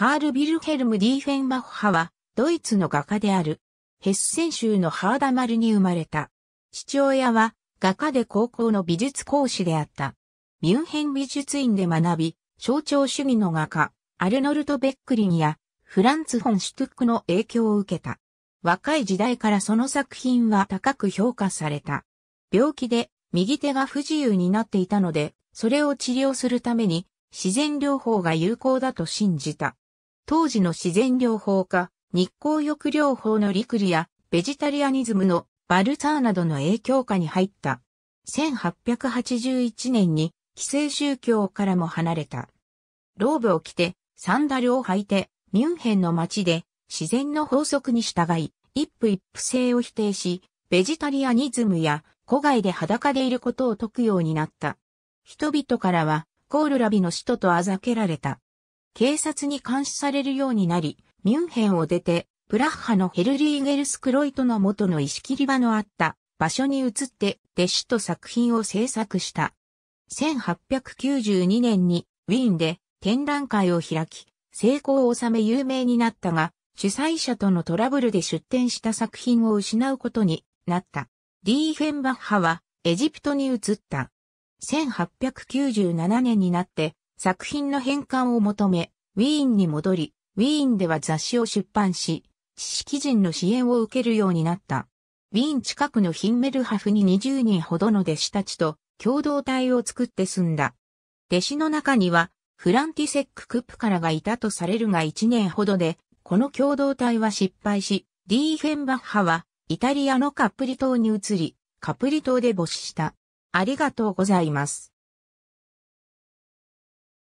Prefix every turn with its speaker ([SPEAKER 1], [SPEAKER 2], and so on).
[SPEAKER 1] カー
[SPEAKER 2] ル・ビルヘルム・ディーフェンバッハは、ドイツの画家である、ヘッセン州のハーダマルに生まれた。父親は、画家で高校の美術講師であった。ミュンヘン美術院で学び、象徴主義の画家、アルノルト・ベックリンや、フランツ・フォン・シュトゥックの影響を受けた。若い時代からその作品は高く評価された。病気で右手が不自由になっていたので、それを治療するために自然療法が有効だと信じた。当時の自然療法家、日光浴療法のリクルや、ベジタリアニズムのバルサーなどの影響下に入った。1881年に、既成宗教からも離れた。ローブを着て、サンダルを履いて、ミュンヘンの街で、自然の法則に従い、一夫一夫制を否定し、ベジタリアニズムや、古外で裸でいることを解くようになった。人々からは、コールラビの使徒とあざけられた。警察に監視されるようになり、ミュンヘンを出て、プラッハのヘルリーゲルスクロイトの元の石切り場のあった場所に移って弟子と作品を制作した。1892年にウィーンで展覧会を開き、成功を収め有名になったが、主催者とのトラブルで出展した作品を失うことになった。ディーフェンバッハはエジプトに移った。1897年になって作品の返還を求め、ウィーンに戻り、ウィーンでは雑誌を出版し、知識人の支援を受けるようになった。ウィーン近くのヒンメルハフに20人ほどの弟子たちと共同体を作って住んだ。弟子の中には、フランティセック・クップからがいたとされるが1年ほどで、この共同体は失敗し、ディーフェンバッハはイタリアのカプリ島に移り、カプリ島で没死した。ありがとうございます。